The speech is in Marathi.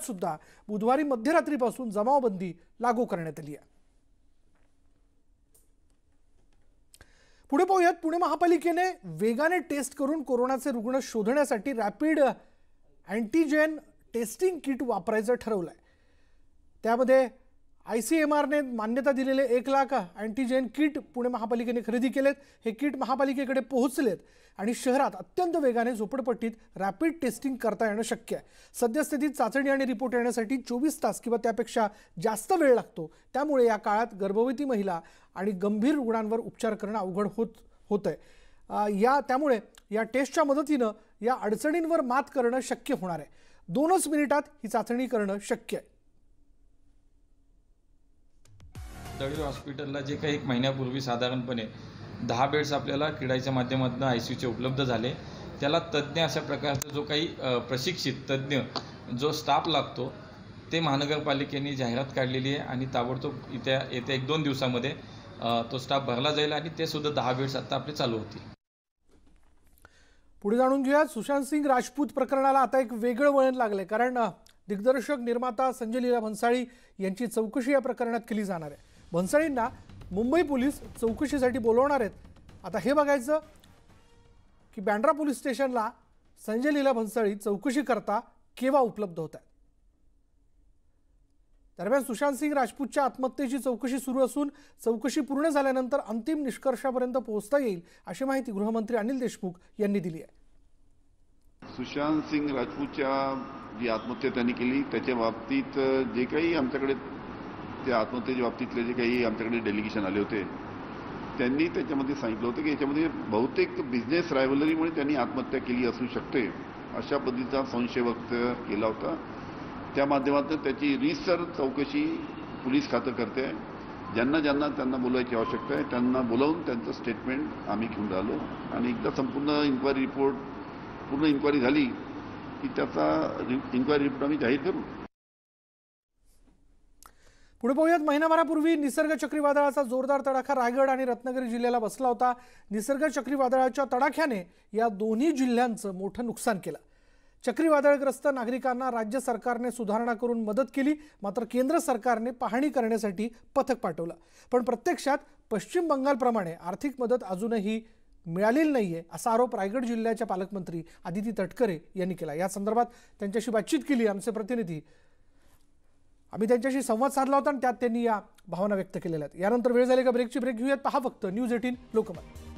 सुद्धा बुधवारी मध्यरात्रीपासून जमावबंदी लागू करण्यात आली आहे पुढे पाहूयात पुणे महापालिकेने वेगाने टेस्ट करून कोरोनाचे रुग्ण शोधण्यासाठी रॅपिड अँटीजेन टेस्टिंग किट वापरायचं आहे त्यामध्ये आय सी एम आरने मान्यता दिलेले एक लाख अँटीजेन किट पुणे महापालिकेने खरेदी केलेत हे किट महापालिकेकडे पोहोचलेत आणि शहरात अत्यंत वेगाने झोपडपट्टीत रॅपिड टेस्टिंग करता येणं शक्य आहे सद्यस्थितीत चाचणी आणि रिपोर्ट येण्यासाठी चोवीस तास किंवा त्यापेक्षा जास्त वेळ लागतो त्यामुळे या काळात गर्भवती महिला आणि गंभीर रुग्णांवर उपचार करणं अवघड होत होतं आहे या त्यामुळे या टेस्टच्या मदतीनं या अडचणींवर मात करणं शक्य होणार आहे दोनच मिनिटात ही चाचणी करणं शक्य आहे दळीव हॉस्पिटलला जे काही एक महिन्यापूर्वी साधारणपणे दहा बेड्स आपल्याला क्रीडाच्या माध्यमातून आय सी उपलब्ध झाले त्याला तज्ज्ञ अशा प्रकारचा जो काही प्रशिक्षित तज्ज्ञ जो स्टाफ लागतो ते महानगरपालिकेने जाहिरात काढलेली आहे आणि ताबडतोब इत्या येत्या एक दोन दिवसामध्ये तो स्टाफ भरला जाईल आणि ते सुद्धा दहा बेड्स आता आपले चालू होतील पुढे जाणून घेऊया सुशांत सिंग राजपूत प्रकरणाला आता एक वेगळं वळण लागलंय कारण दिग्दर्शक निर्माता संजय लीला भन्साळी यांची चौकशी या प्रकरणात केली जाणार आहे भन्साळींना मुंबई पोलीस चौकशीसाठी बोलवणार आहेत आता हे बघायचं की बँड्रा पोलीस स्टेशनला संजय लीला भन्साळी चौकशी करता केव्हा उपलब्ध होत आहेत दरम्यान सुशांत सिंग राजपूतच्या आत्महत्येची चौकशी सुरू असून चौकशी पूर्ण झाल्यानंतर अंतिम निष्कर्षापर्यंत पोहोचता येईल अशी माहिती गृहमंत्री अनिल देशमुख यांनी दिली आहे सुशांत सिंग राजपूतच्या जी आत्महत्या त्यांनी केली त्याच्या बाबतीत जे काही आमच्याकडे त्या आत्महत्येच्या बाबतीतले जे काही आमच्याकडे डेलिगेशन आले होते त्यांनी त्याच्यामध्ये सांगितलं होतं की याच्यामध्ये बहुतेक बिझनेस रायव्हलरीमुळे त्यांनी आत्महत्या केली असू शकते अशा पद्धतीचा संशय व्यक्त केला होता त्या माध्यमातून त्याची रिसर चौकशी पोलीस खातं करते ज्यांना ज्यांना त्यांना बोलायची आवश्यकता आहे त्यांना बोलावून त्यांचं स्टेटमेंट आम्ही घेऊन राहिलो आणि एकदा संपूर्ण इन्क्वायरी रिपोर्ट पूर्ण इन्क्वायरी झाली की त्याचा इन्क्वायरी रिपोर्ट आम्ही जाहीर करू पुढे पाहूयात महिनाभरापूर्वी निसर्ग चक्रीवादळाचा जोरदार तडाखा रायगड आणि रत्नागिरी जिल्ह्याला बसला होता निसर्ग चक्रीवादळाच्या तडाख्याने या दोन्ही जिल्ह्यांचं मोठं नुकसान केलं चक्रीवादळग्रस्त नागरिकांना राज्य सरकारने सुधारणा करून मदत केली मात्र केंद्र सरकारने पाहणी करण्यासाठी पथक पाठवलं पण प्रत्यक्षात पश्चिम बंगालप्रमाणे आर्थिक मदत अजूनही मिळालेली नाहीये असा आरोप रायगड जिल्ह्याच्या पालकमंत्री आदिती तटकरे यांनी केला या संदर्भात त्यांच्याशी बातचीत केली आमचे प्रतिनिधी आम्ही त्यांच्याशी संवाद साधला होता आणि त्यात त्यांनी या भावना व्यक्त केलेल्या आहेत यानंतर वेळ झाली का ब्रेकची ब्रेक घेऊयात पहा फक्त न्यूज एटीन लोकमत